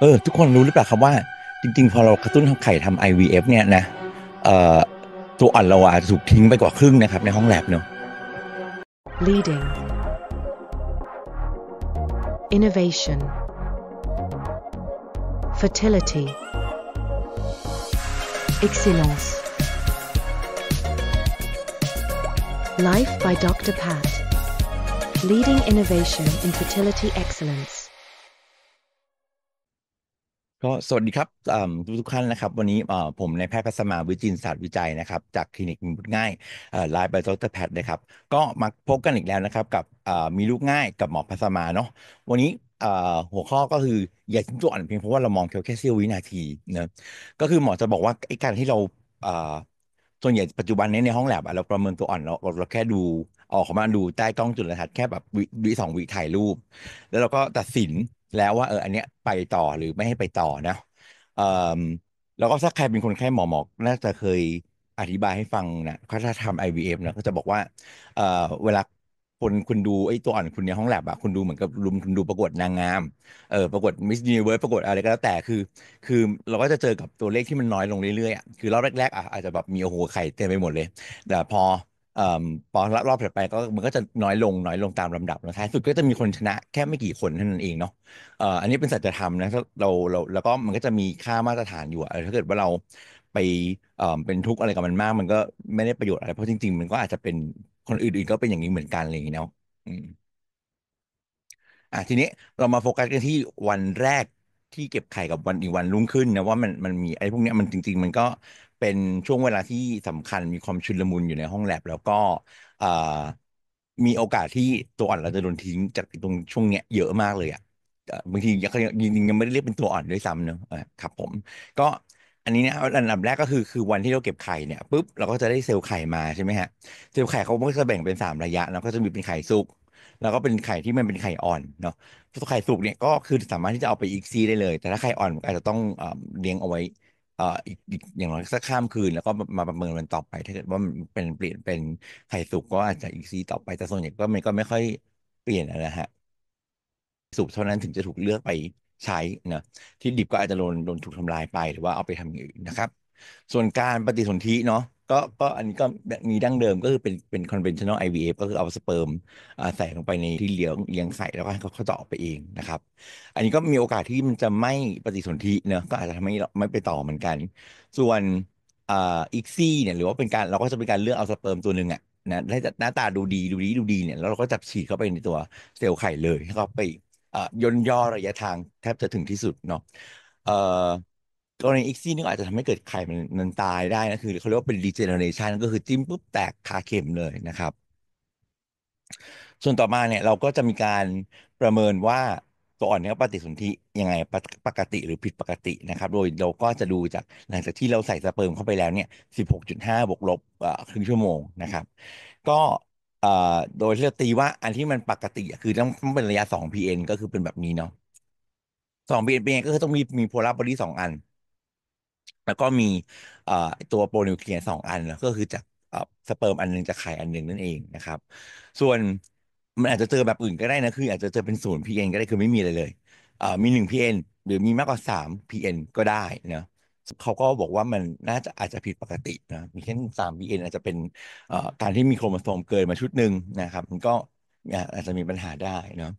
เออทุกคนรู้หรือเปล่าครับว่าจริงๆพอเรากระตุ้นทำไข่ทำ IVF เนี่ยนะเอ่อตัวอ่อนเราอาจจะถูกทิ้งไปกว่าครึ่งนะครับในห้องแลบเนาะ leading innovation fertility excellence life by dr pat leading innovation in fertility excellence ก็สวัสดีครับทุกทุกท่านนะครับวันนี้ผมในแพทย์พัสมาวิจินศาสตร์วิจัยนะครับ จากคลินิกมีลูกง่ายไลฟ์บายอรแพทนะครับก็มาพบกันอีกแล้วนะครับกับมีลูกง่ายกับหมอพัสมาเนาะวันนี้หัวข้อก็คืออย่าทิ้งตัวอ่อนเพียงเพราะว่าเรามองแค่เสี้ยววินาทีนะก็คือหมอจะบอกว่าไอ้การที่เราส่วนใหญ่ปัจจุบันนี้ในห้องแลบเราประเมินตัวอ่อนเราเราแค่ดูออกมาดูใต้กล้องจุลทรรศน์แค่แบบวิสองวิถ่ายรูป แล้วเราก็ตัดสินแล้วว่าเอออันเนี้ยไปต่อหรือไม่ให้ไปต่อนะ เอ่อแล้วก็ถ้าใครเป็นคนไข้หมอหมอก น่าจะเคยอธิบายให้ฟังนะเขาถ้าทำ IVF นะก็จะบอกว่า เอ่อเวลาคนคุณดูไอ้ตัวอ่อนคุณในห้องแลบอะคุณดูเหมือนกับรุมคุณดูประกวดนางงาม เออประกวดมิส s น n เวิร์สประกวดอะไรก็แล้วแต่คือ คือเราก็จะเจอกับตัวเลขที่มันน้อยลงเรื่อยๆอะคือรอบแรก ๆอะอาจจะแบบมีโอ้โหไข่เต็มไปหมดเลย แต่พอพอรอบถัดไปก็มันก็จะน้อยลงน้อยลงตามลำดับนะท้ายสุดก็จะมีคนชนะ แค่ไม่กี่คนเท่านั้นเองเนาะอันนี้เป็นสัจธรรมนะเราเราแล้วก็มันก็จะมีค่ามาตรฐานอยู่ถ้าเกิดว่าเราไปเป็นทุกข์อะไรกับมันมากมันก็ไม่ได้ประโยชน์อะไร เพราะจริงๆ มันก็อาจจะเป็นคนอื่นๆ ก็เป็นอย่างนี้เหมือนกันอะไรอย่างเงี้ยเนาะอ่ะทีนี้เรามาโฟกัสกันที่วันแรกที่เก็บไข่กับวันอีกวันรุ่งขึ้นนะว่ามันมันมีไอ้พวกเนี้ยมันจริง ๆ มันก็เป็นช่วงเวลาที่สำคัญมีความชุนลมุนอยู่ในห้องแลบแล้วก็มีโอกาสที่ตัวอ่อนเราจะโดนทิ้งจากตรงช่วงเนี้ยเยอะมากเลยอ่ะบางทียังยังยังไม่ได้เรียกเป็นตัวอ่อนด้วยซ้ำเนาะครับ ผม ก็อันนี้เนี่ยอันดับแรกก็คือคือ วันที่เราเก็บไข่เนี่ยปุ๊บเราก็จะได้เซลล์ไข่มาใช่ไหมฮะเซลล์ไข่เขาก็จะแบ่งเป็นสามระยะแล้วก็จะมีเป็นไข่สุก แล้วก็เป็นไข่ที่มันเป็นไข่อ่อนเนาะตัวไข่สุกเนี่ยก็คือสามารถที่จะเอาไปอีกซีได้เลย แต่ถ้าไข่อ่อนอาจจะต้องเลี้ยงเอาไว้เอ่ออีกอย่างน้อยสักข้ามคืนแล้วก็มาประเมินวันต่อไป ถ้าเกิดว่ามันเป็นเปลี่ยนเป็นไข่สุกก็อาจจะอีกซีต่อไปแต่ส่วนใหญ่ก็มันก็ไม่ค่อยเปลี่ยนนะฮะ สุกเท่านั้นถึงจะถูกเลือกไปใช้นะ ที่ดิบก็อาจจะโดนโดนถูกทำลายไป หรือว่าเอาไปทำอย่างอื่นนะครับ ส่วนการปฏิสนธิเนาะก็ก็อันนี้ก็มีดั้งเดิมก็คือเป็น เป็น conventional IVF ก็คือเอาสเปิร์มใส่ลงไปในที่เลี้ยงเลี้ยงไข่แล้วก็ให้เขาเขาะไปเองนะครับ อันนี้ก็มีโอกาสที่มันจะไม่ปฏิสนธิเนอะก็อาจจะทำให้ไม่ไปต่อเหมือนกัน ส่วนอีกซี่เนี่ยหรือว่าเป็นการเราก็จะเป็นการเลือกเอาสเปิร์มตัวหนึ่งอะนะได้หน้าตาดูดีดูดีดูดีเนี่ยแล้วเราก็จับฉีดเข้าไปในตัวเซลล์ไข่เลยให้เขาไปย่นย่อระยะทางแทบจะถึงที่สุดเนาะกรณีอีกซี่นึงอาจจะทำให้เกิดไข่มันมันตายได้นะคือเขาเรียกว่าเป็น regeneration ก็คือ จิ้มปุ๊บแตกคาเข็มเลยนะครับ ส่วนต่อมาเนี่ย เราก็จะมีการประเมินว่าตัวอ่อนนี้ปฏิสนธิยังไงปกติหรือผิดปกตินะครับ โดยเราก็จะดูจากหลังจากที่เราใส่สเปิร์มเข้าไปแล้วเนี่ย 16.5 บวกลบครึ่งชั่วโมงนะครับ ก็โดยที่เราตีว่าอันที่มันปกติคือ ต้องเป็นระยะ 2 pn ก็คือเป็นแบบนี้เนาะ 2pn เป็นไงก็คือต้องมีมีโพลาร์บอดี้สองอันแล้วก็มีตัวโปรนิวเคลียร์สองอัน ก็คือจากสเปิร์มอันนึงจะไข่อันนึงนั่นเองนะครับ ส่วนมันอาจจะเจอแบบอื่นก็ได้นะคือ อาจจะเจอเป็นศูนย์พีเอ็นก็ได้คือไม่มีอะไรเลยมีหนึ่งพีเอ็นหรือมีมากกว่าสามพีเอ็นก็ได้นะเขาก็บอกว่ามันน่าจะอาจจะผิดปกติ นะมีเช่นสามพีเอ็นอาจจะเป็นการที่มีโครโมโซมเกินมาชุดหนึ่งนะครับ มันก็อาจจะมีปัญหาได้เนาะ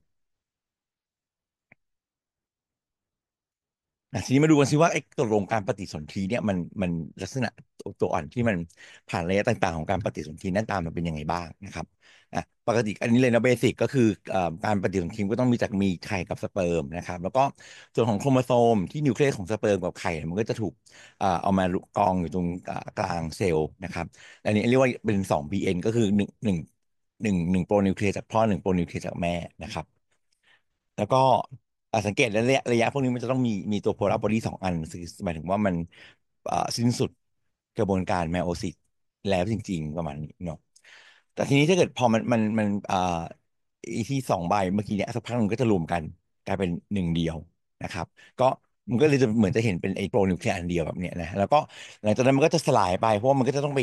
ะทีนี้มาดูกันซิว่าไอ้ตกลงการปฏิสนธิเนี่ยมันมันลักษณะตัวอ่อนที่มันผ่านระยะต่างๆ ของการปฏิสนธิหน้าตามันเป็นยังไงบ้างนะครับอ่ะปกติอันนี้เลยนะเบสิกก็คือ การปฏิสนธิก็ต้องมีจากมีไข่กับสเปิร์มนะครับ แล้วก็ส่วนของโครโมโซม ที่นิวเคลียสของสเปิร์มกับไข่มันก็จะถูกเอามากองอยู่ตรงกลางเซลล์นะครับอันนี้เรียกว่าเป็น 2BN ก็คือ1 1 1 1โปรนิวเคลียสจากพ่อ1โปรนิวเคลียสจากแม่นะครับแล้วก็สังเกตแล้วระยะพวกนี้มันจะต้องมีมีตัวโพลาร์บอดี้สองอันคือหมายถึงว่ามันสิ้นสุดกระบวนการแมโอซิสแล้วจริงๆ ประมาณนี้เนาะแต่ทีนี้ถ้าเกิดพอมันมันมันอ่าอีที่สองใบเมื่อกี้เนี้ยสักพักมันก็จะรวมกันกลายเป็นหนึ่งเดียวนะครับ ก็มันก็เลยจะเหมือนจะเห็นเป็นไอโปรนิวเคลียร์อันเดียวแบบเนี้ยนะแล้วก็หลังจากนั้นมันก็จะสลายไปเพราะว่ามันก็จะต้องไป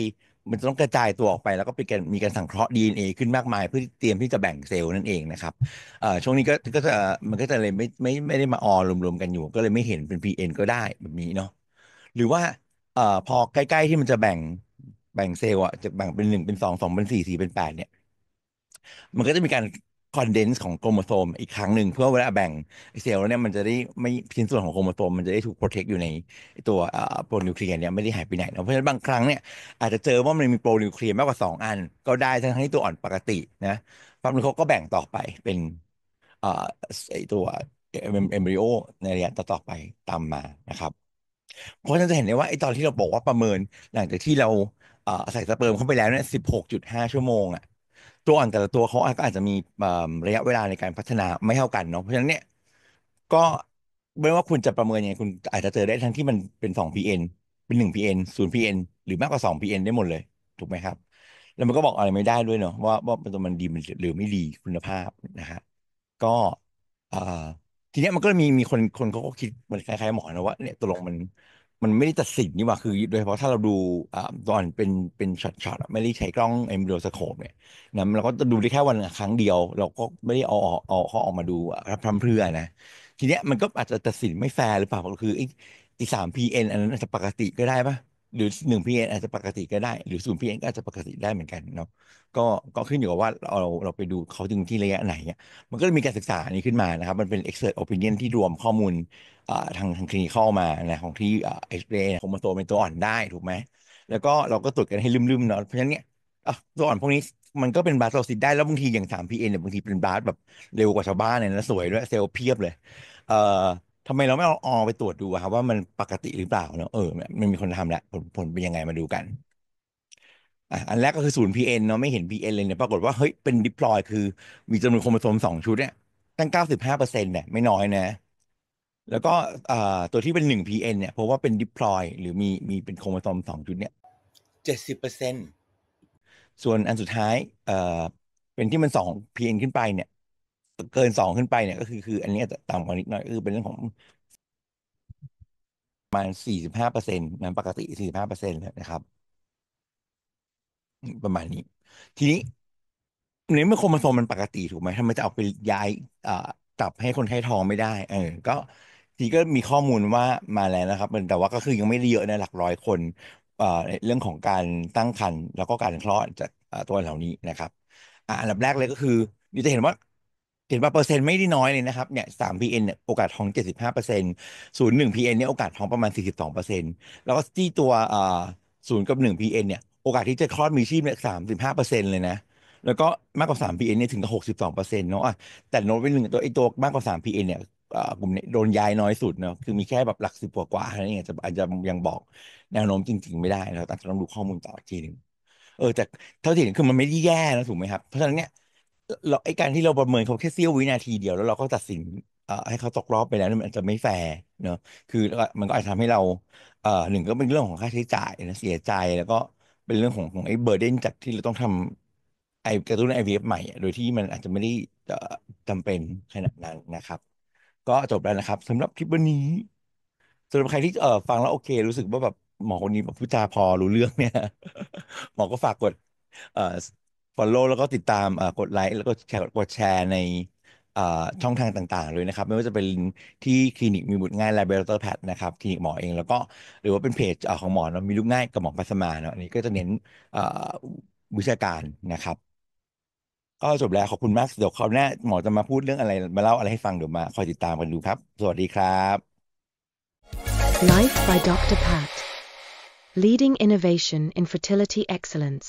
มันจะต้องกระจายตัวออกไปแล้วก็เป็นการมีการสังเคราะห์ DNA ขึ้นมากมายเพื่อเตรียมที่จะแบ่งเซลล์นั่นเองนะครับช่วงนี้ก็ก็จะมันก็จะเลยไม่ไม่ไม่ได้มาออรวมๆกันอยู่ ก็เลยไม่เห็นเป็น PN ก็ได้แบบนี้เนาะหรือว่าอพอใกล้ๆที่มันจะแบ่งแบ่งเซลล์อ่ะจะแบ่งเป็นหนึ่งเป็นสองสองเป็นสี่สี่เป็นแปดเนี่ย มันก็จะมีการคอนเดนซ์ของโครโมโซมอีกครั้งหนึ่ง เพื่อเวลาแบ่งเซลล์เนี่ยมันจะได้ไม่ชิ้นส่วนของโครโมโซมมันจะได้ถูกโปรเทคอยู่ในตัวโปรนิวเคลียร์เนี่ยไม่ได้หายไปไหนเพราะฉะนั้นบางครั้งเนี่ยอาจจะเจอว่ามันมีโปรนิวเคลียร์มากกว่า 2 อัน ก็ได้ทั้งที่ตัวอ่อนปกตินะความรูงเขาก็แบ่งต่อไปเป็นตัวเอมบริโอในระยะต่อไปตามมานะครับ เพราะฉะนั้นจะเห็นได้ว่าไอตอนที่เราบอกว่าประเมินหลังจากที่เราใส่สเปิร์มเข้าไปแล้วเนี่ยสิบหกจุดห้าชั่วโมงอ่ะตัวอ่อนแต่ละตัวเขาอาจจะมีระยะเวลาในการพัฒนาไม่เท่ากันเนาะเพราะฉะนั้นเนี่ยก็ไม่ว่าคุณจะประเมินยังไงคุณอาจจะเจอได้ทั้งที่มันเป็นสอง PN เป็นหนึ่ง PN ศูนย์ PN หรือมากกว่าสอง PN ได้หมดเลย ถูกไหมครับ แล้วมันก็บอกอะไรไม่ได้ด้วยเนาะว่าว่าตัวมันดีหรือไม่ดีคุณภาพนะฮะก็อทีเนี้ยมันก็มีมีคนคนเขาก็คิดเหมือนคล้าย ๆ หมอนะว่าเนี่ยตกลงมันมันไม่ได้ตัดสินนี่ว่า คือโดยเฉพาะถ้าเราดูอตอนเป็นเป็นช็อตๆไม่ได้ใช้กล้องเอ็มโดสโคปเนี่ยนะเราก็ดูได้แค่วันครั้งเดียว เราก็ไม่ได้เอาออกเอาเขาออกมาดูรับพรำเพื่อนะทีเนี้ยมันก็อาจจะตัดสินไม่แฟร์หรือเปล่า คือไอ้สามพีเอ็นอันนั้นจะปกติก็ได้ปะหรือหนึ่งพีเอ็นอาจจะปกติก็ได้ หรือศูนย์พีเอ็นก็อาจจะปกติได้เหมือนกันเนาะก็ก็ขึ้นอยู่กับว่าเราเราไปดูเขาถึงที่ระยะไหนเนี่ยมันก็จะมีการศึกษานี้ขึ้นมานะครับ มันเป็นเอ็กซ e x p โอปินเนียนที่รวมข้อมูลอ่าทางทางคลินิคเอามานะของที่เอ็กซ์เรย์โคมโมโตเป็นตัวอ่อนได้ถูกไหมแล้วก็เราก็ตรวจกันให้ลืมๆเนาะเพราะฉะนั้นเนี่ยตัวอ่อนพวกนี้มันก็เป็นบาสโซซิตได้แล้วบางทีอย่างสามพีเอ็นเนี่ยบางทีเป็นบาสแบบเร็วกว่าชาวบ้านเนี่ยแล้วสวย ด้วยเซลล์เพียบเลย เอ่อทำไมเราไม่เอาออไปตรวจดูครับว่ามันปกติหรือเปล่าเนาะเออมันมีคนทำแล้วผลผลเป็นยังไงมาดูกันอ่ะอันแรกก็คือศูนย์พีเอ็นเนาะไม่เห็นพีเอ็นเลยเนี่ยปรากฏว่า เฮ้ย เป็นดิปลอยคือมีจำนวนโครโมโซมสองชุดเนี่ยตั้งเก้าสิบห้าเปอร์เซ็นต์เนี่ยไม่น้อยนะ แล้วก็ตัวที่เป็นหนึ่งพีเอ็นเนี่ยเพราะว่าเป็นดิปลอยหรือมีมีเป็นโครโมโซมสองชุดเนี่ยเจ็ดสิบเปอร์เซ็นต์ส่วนอันสุดท้ายเอ่อเป็นที่มันสองพีเอ็นขึ้นไปเนี่ยเกินสองขึ้นไปเนี่ย ก็คือคือ อันนี้จะต่ำกว่านิดหน่อยคือเป็นเรื่องของประมาณสี่สิบห้าเปอร์เซ็นต์นะปกติสี่สิบห้าเปอร์เซ็นต์นะครับ ประมาณนี้ ทีนี้ในเมื่อโครโมโซมมันปกติถูกไหมทำไมจะเอาไปย้ายอ่าตับให้คนไข้ท้องไม่ได้เออก็ทีก็มีข้อมูลว่ามาแล้วนะครับแต่ว่าก็คือยังไม่ได้เยอะนะหลักร้อยคนเรื่องของการตั้งครรภ์แล้วก็การคลอดจากตัวเหล่านี้นะครับอันดับแรกเลยก็คือเราจะเห็นว่าเห็นว่าเปอร์เซ็นต์ไม่ได้น้อยเลยนะครับเนี่ยสามพีเอ็นเนี่ยโอกาสทองเจ็ดสิบห้าเปอร์เซ็นต์ศูนย์หนึ่งพีเอ็นเนี่ยโอกาสทองประมาณสี่สิบสองเปอร์เซ็นต์แล้วก็ที่ตัวอ่าศูนย์กับหนึ่งพีเอ็นเนี่ยโอกาสที่จะคลอดมีชีพเนี่ยสามสิบห้าเปอร์เซ็นต์เลยนะ แล้วก็มากกว่าสามพีเอ็นเนี่ยถึงกับหกสิบสองเปอร์เซ็นต์เนาะแต่โน้ตเป็นหนึ่งตัวไอ้ตัวมากกว่าสามพีเอ็นเนี่ยกลุ่มนี้โดนย้ายน้อยสุดเนาะคือมีแค่แบบหลักสิบกว่ากว่าอะไรเงี้ยจะอาจจะยังบอกแนวโน้มจริง ๆไม่ได้เราต้องดูข้อมูลต่อทีหนึ่งเออแต่เท่าที่เห็นคือมันไม่ได้แย่นะถูกไหมครับเพราะฉะนั้นเนี่ยเราไอ้การที่เราประเมินเขาแค่เสี้ยววินาทีเดียวแล้วเราก็ตัดสินเอให้เขาตกรอบไปแล้วนี่มันอาจจะไม่แฟร์เนอะคือมันก็อาจจะทำให้เราเอ่อหนึ่งก็เป็นเรื่องของค่าใช้จ่ายนะเสียใจ แล้วก็เป็นเรื่องของของไอ้เบอร์เดนจากที่เราต้องทำไอ้กระตุ้นไอวีฟใหม่ โดยที่มันอาจจะไม่ได้อ่จำเป็นขนาดนั้นนะครับ ก็จบแล้วนะครับสำหรับคลิปวันนี้สำหรับใครที่เอ่อฟังแล้วโอเครู้สึกว่าแบบหมอคนนี้แบบพูดจาพอรู้เรื่องเนี่ยหมอก็ฝากกดเอ่อฟอลโล่แล้วก็ติดตามกดไลค์แล้วก็แชร์กดแชร์ในช่องทางต่างๆ เลยนะครับ ไม่ว่าจะเป็นที่คลินิกมีบุตรง่ายเบอร์เตอร์แพทนะครับ คลินิกหมอเองแล้วก็หรือว่าเป็นเพจของหมอเนาะมีลูกง่ายกับหมอปัสมาเนาะอันนี้ก็จะเน้นวิชาการนะครับ ก็จบแล้วขอบคุณมากเดี๋ยวคราวหน้าหมอจะมาพูดเรื่องอะไรมาเล่าอะไรให้ฟังเดี๋ยวมา คอยติดตามกันดูครับ สวัสดีครับ Life by Dr. Pat. Leading innovation in fertility excellence.